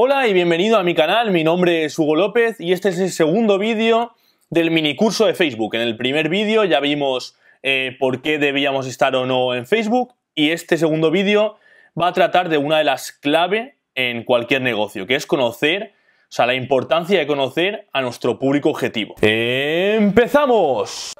Hola y bienvenido a mi canal, mi nombre es Hugo López y este es el segundo vídeo del minicurso de Facebook. En el primer vídeo ya vimos eh, por qué debíamos estar o no en Facebook y este segundo vídeo va a tratar de una de las clave en cualquier negocio, que es conocer, o sea, la importancia de conocer a nuestro público objetivo. ¡Empezamos!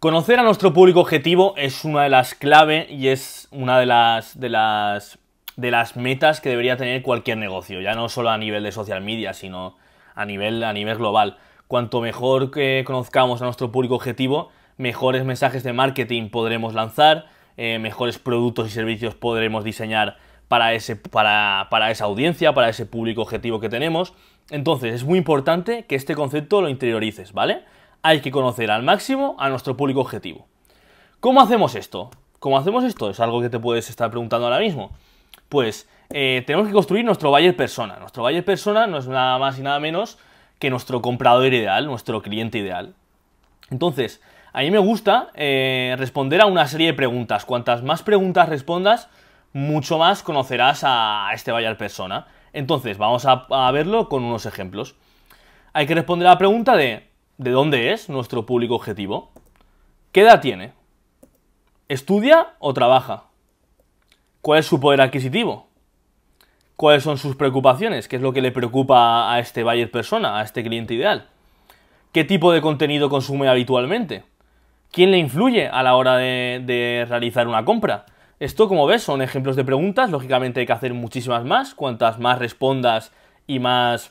Conocer a nuestro público objetivo es una de las clave y es una de las, de las, de las metas que debería tener cualquier negocio, ya no solo a nivel de social media, sino a nivel, a nivel global. Cuanto mejor que conozcamos a nuestro público objetivo, mejores mensajes de marketing podremos lanzar, eh, mejores productos y servicios podremos diseñar para, ese, para, para esa audiencia, para ese público objetivo que tenemos. Entonces, es muy importante que este concepto lo interiorices, ¿vale? hay que conocer al máximo a nuestro público objetivo. ¿Cómo hacemos esto? ¿Cómo hacemos esto? Es algo que te puedes estar preguntando ahora mismo. Pues eh, tenemos que construir nuestro buyer persona. Nuestro buyer persona no es nada más y nada menos que nuestro comprador ideal, nuestro cliente ideal. Entonces, a mí me gusta eh, responder a una serie de preguntas. Cuantas más preguntas respondas, mucho más conocerás a este buyer persona. Entonces, vamos a, a verlo con unos ejemplos. Hay que responder a la pregunta de ¿De dónde es nuestro público objetivo? ¿Qué edad tiene? ¿Estudia o trabaja? ¿Cuál es su poder adquisitivo? ¿Cuáles son sus preocupaciones? ¿Qué es lo que le preocupa a este buyer persona, a este cliente ideal? ¿Qué tipo de contenido consume habitualmente? ¿Quién le influye a la hora de, realizar una compra? Esto, como ves, son ejemplos de preguntas. Lógicamente hay que hacer muchísimas más. Cuantas más respondas y más,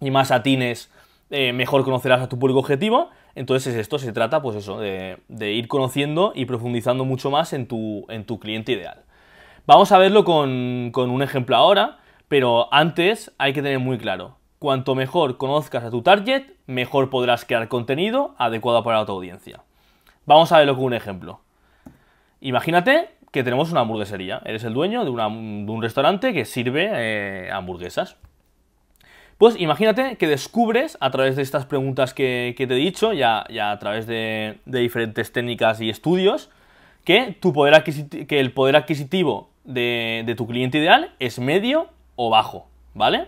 y más atines eh, mejor conocerás a tu público objetivo. Entonces esto se trata, pues eso, de, ir conociendo y profundizando mucho más en tu, cliente ideal. Vamos a verlo con, un ejemplo ahora, pero antes hay que tener muy claro, cuanto mejor conozcas a tu target, mejor podrás crear contenido adecuado para tu audiencia. Vamos a verlo con un ejemplo. Imagínate que tenemos una hamburguesería. Eres el dueño de, un restaurante que sirve eh, hamburguesas. Pues imagínate que descubres a través de estas preguntas que, te he dicho, ya, a través de, diferentes técnicas y estudios, que, tu que el poder adquisitivo de, tu cliente ideal es medio o bajo, ¿vale?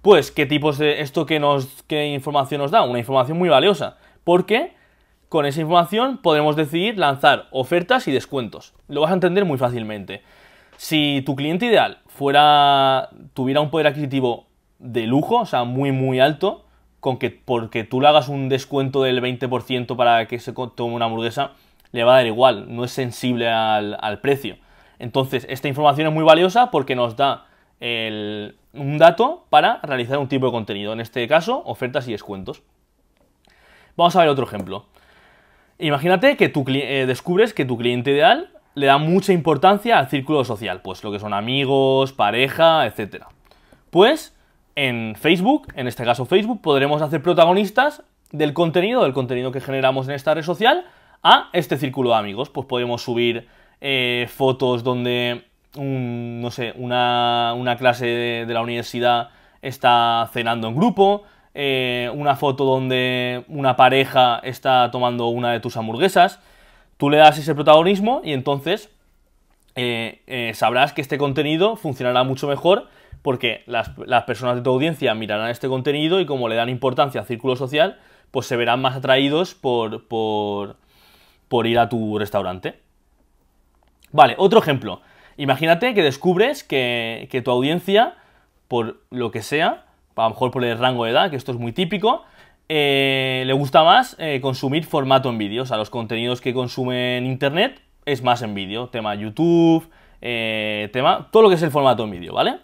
Pues, ¿qué tipos de esto que nos, qué información nos da? Una información muy valiosa, porque con esa información podemos decidir lanzar ofertas y descuentos. Lo vas a entender muy fácilmente. Si tu cliente ideal fuera, tuviera un poder adquisitivo de lujo, o sea, muy, muy alto, con que porque tú le hagas un descuento del 20% para que se tome una hamburguesa, le va a dar igual, no es sensible al, precio. Entonces, esta información es muy valiosa porque nos da un dato para realizar un tipo de contenido, en este caso, ofertas y descuentos. Vamos a ver otro ejemplo. Imagínate que tú eh, descubres que tu cliente ideal le da mucha importancia al círculo social, pues lo que son amigos, pareja, etc. Pues en Facebook, en este caso Facebook, podremos hacer protagonistas del contenido, del contenido que generamos en esta red social, a este círculo de amigos. Pues podemos subir eh, fotos donde, no sé, una, clase de, la universidad está cenando en grupo, eh, una foto donde una pareja está tomando una de tus hamburguesas. Tú le das ese protagonismo y entonces eh, sabrás que este contenido funcionará mucho mejor porque las, personas de tu audiencia mirarán este contenido y como le dan importancia al círculo social, pues se verán más atraídos por, ir a tu restaurante. Vale, otro ejemplo. Imagínate que descubres que, tu audiencia, por lo que sea, a lo mejor por el rango de edad, que esto es muy típico, eh, le gusta más eh, consumir formato en vídeo. O sea, los contenidos que consumen en internet es más en vídeo. Tema YouTube, eh, tema. Todo lo que es el formato en vídeo, ¿vale?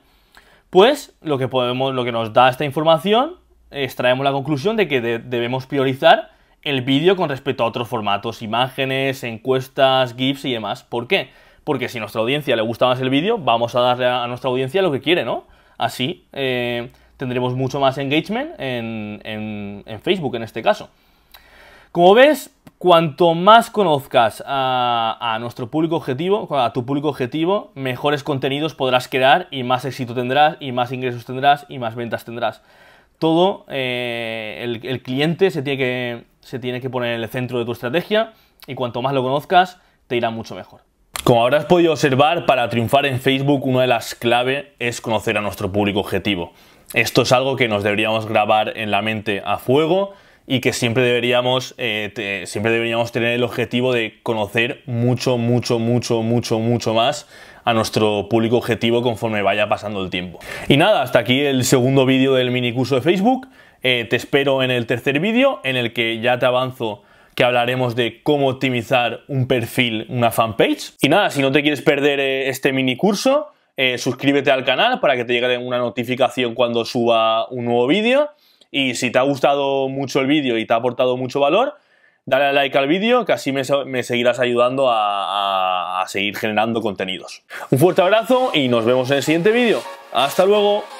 Pues lo que, podemos, lo que nos da esta información, es extraemos la conclusión de que debemos priorizar el vídeo con respecto a otros formatos, imágenes, encuestas, GIFs y demás. ¿Por qué? Porque si a nuestra audiencia le gusta más el vídeo, vamos a darle a nuestra audiencia lo que quiere, ¿no? Así eh, tendremos mucho más engagement en, en Facebook en este caso. Como ves, Cuanto más conozcas a, nuestro público objetivo, a tu público objetivo, mejores contenidos podrás crear y más éxito tendrás, y más ingresos tendrás, y más ventas tendrás. Todo eh, el, cliente se tiene, que, se tiene que poner en el centro de tu estrategia y cuanto más lo conozcas, te irá mucho mejor. Como habrás podido observar, para triunfar en Facebook una de las claves es conocer a nuestro público objetivo. Esto es algo que nos deberíamos grabar en la mente a fuego y que siempre deberíamos, eh, siempre deberíamos tener el objetivo de conocer mucho, mucho, mucho, mucho, mucho más a nuestro público objetivo conforme vaya pasando el tiempo. Y nada, hasta aquí el segundo vídeo del mini curso de Facebook. Eh, te espero en el tercer vídeo en el que ya te avanzo que hablaremos de cómo optimizar un perfil, una fanpage. Y nada, si no te quieres perder eh, este mini curso, suscríbete al canal para que te llegue una notificación cuando suba un nuevo vídeo. Y si te ha gustado mucho el vídeo y te ha aportado mucho valor, dale a like al vídeo, que así me, seguirás ayudando a, a seguir generando contenidos. Un fuerte abrazo y nos vemos en el siguiente vídeo. ¡Hasta luego!